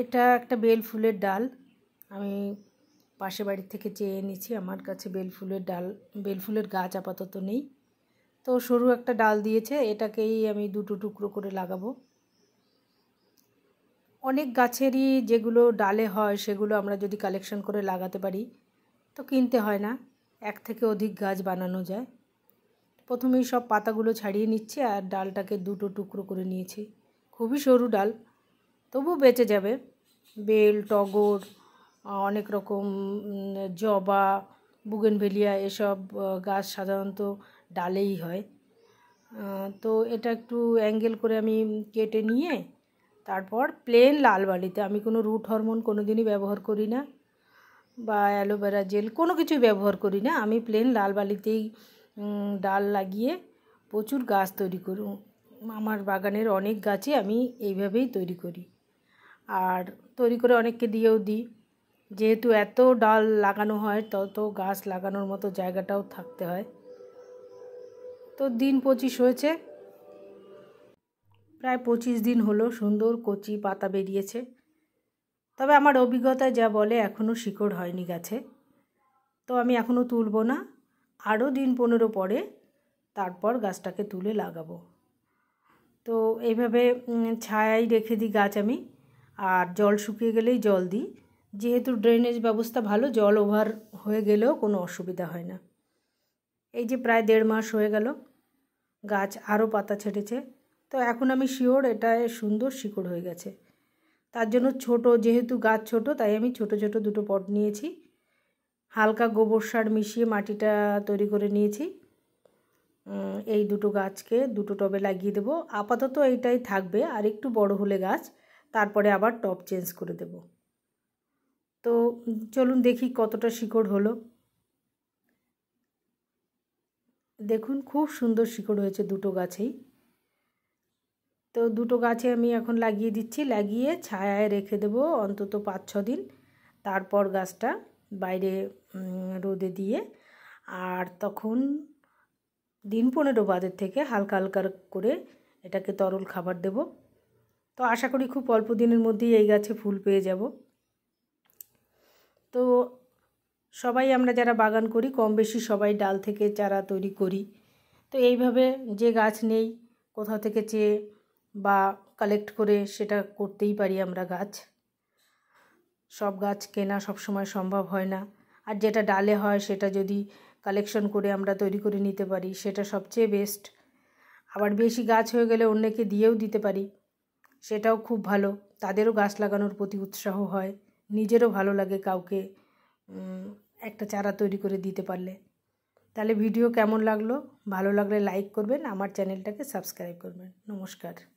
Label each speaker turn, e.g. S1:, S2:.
S1: এটা একটা বেল ফুলের ডাল আমি পাশে বাড়ির থেকে চেয়ে এনেছি আমার কাছে বেল ফুলের ডাল বেল ফুলের গাছ আপাতত নেই তো সরু একটা ডাল দিয়েছে এটাকেই আমি দুটো টুকরো করে লাগাবো অনেক গাছেরই যেগুলো ডালে হয় সেগুলো আমরা যদি কালেকশন করে লাগাতে পারি তো কিনতে হয় না এক থেকে অধিক গাছ বানানো যায় প্রথমেই সব পাতাগুলো ছাড়িয়ে নিচ্ছে আর ডালটাকে দুটো টুকরো করে নিয়েছি খুবই সরু ডাল তবু বেঁচে যাবে বেল টগর অনেক রকম জবা বুগেনভেলিয়া এসব গাছ সাধারণত ডালেই হয় তো এটা একটু অ্যাঙ্গেল করে আমি কেটে নিয়ে তারপর প্লেন লাল বালিতে আমি কোনো রুট হরমোন কোনো দিনই ব্যবহার করি না বা অ্যালোভেরা জেল কোনো কিছুই ব্যবহার করি না আমি প্লেন লাল বালিতেই ডাল লাগিয়ে প্রচুর গাছ তৈরি করু আমার বাগানের অনেক গাছই আমি এইভাবেই তৈরি করি আর তৈরি করে অনেককে দিয়েও দিই যেহেতু এত ডাল লাগানো হয় তত গাছ লাগানোর মতো জায়গাটাও থাকতে হয় তো দিন পঁচিশ হয়েছে প্রায় পঁচিশ দিন হলো সুন্দর কচি পাতা বেরিয়েছে তবে আমার অভিজ্ঞতায় যা বলে এখনও শিকড় হয়নি গাছে তো আমি এখনও তুলব না আরও দিন পনেরো পরে তারপর গাছটাকে তুলে লাগাবো তো এইভাবে ছায়াই রেখে দিই গাছ আমি আর জল শুকিয়ে গেলেই জল দিই যেহেতু ড্রেনেজ ব্যবস্থা ভালো জল ওভার হয়ে গেলেও কোনো অসুবিধা হয় না এই যে প্রায় দেড় মাস হয়ে গেল গাছ আরও পাতা ছেড়েছে তো এখন আমি শিওর এটায় সুন্দর শিকড় হয়ে গেছে তার জন্য ছোট যেহেতু গাছ ছোট তাই আমি ছোট ছোট দুটো পট নিয়েছি হালকা গোবর সার মিশিয়ে মাটিটা তৈরি করে নিয়েছি এই দুটো গাছকে দুটো টবে লাগিয়ে দেবো আপাতত এইটাই থাকবে আর একটু বড় হলে গাছ তারপরে আবার টপ চেঞ্জ করে দেব তো চলুন দেখি কতটা শিকড় হলো দেখুন খুব সুন্দর শিকড় হয়েছে দুটো গাছেই তো দুটো গাছে আমি এখন লাগিয়ে দিচ্ছি লাগিয়ে ছায়ায় রেখে দেব অন্তত পাঁচ ছ দিন তারপর গাছটা বাইরে রোদে দিয়ে আর তখন দিন পনেরো বাদের থেকে হালকা হালকা করে এটাকে তরল খাবার দেবো তো আশা করি খুব অল্প দিনের মধ্যেই এই গাছে ফুল পেয়ে যাব তো সবাই আমরা যারা বাগান করি কম বেশি সবাই ডাল থেকে চারা তৈরি করি তো এইভাবে যে গাছ নেই কোথাও থেকে চেয়ে বা কালেক্ট করে সেটা করতেই পারি আমরা গাছ সব গাছ কেনা সব সময় সম্ভব হয় না আর যেটা ডালে হয় সেটা যদি কালেকশন করে আমরা তৈরি করে নিতে পারি সেটা সবচেয়ে বেস্ট আবার বেশি গাছ হয়ে গেলে অন্যকে দিয়েও দিতে পারি সেটাও খুব ভালো তাদেরও গাছ লাগানোর প্রতি উৎসাহ হয় নিজেরও ভালো লাগে কাউকে একটা চারা তৈরি করে দিতে পারলে তাহলে ভিডিও কেমন লাগলো ভালো লাগলে লাইক করবেন আমার চ্যানেলটাকে সাবস্ক্রাইব করবেন নমস্কার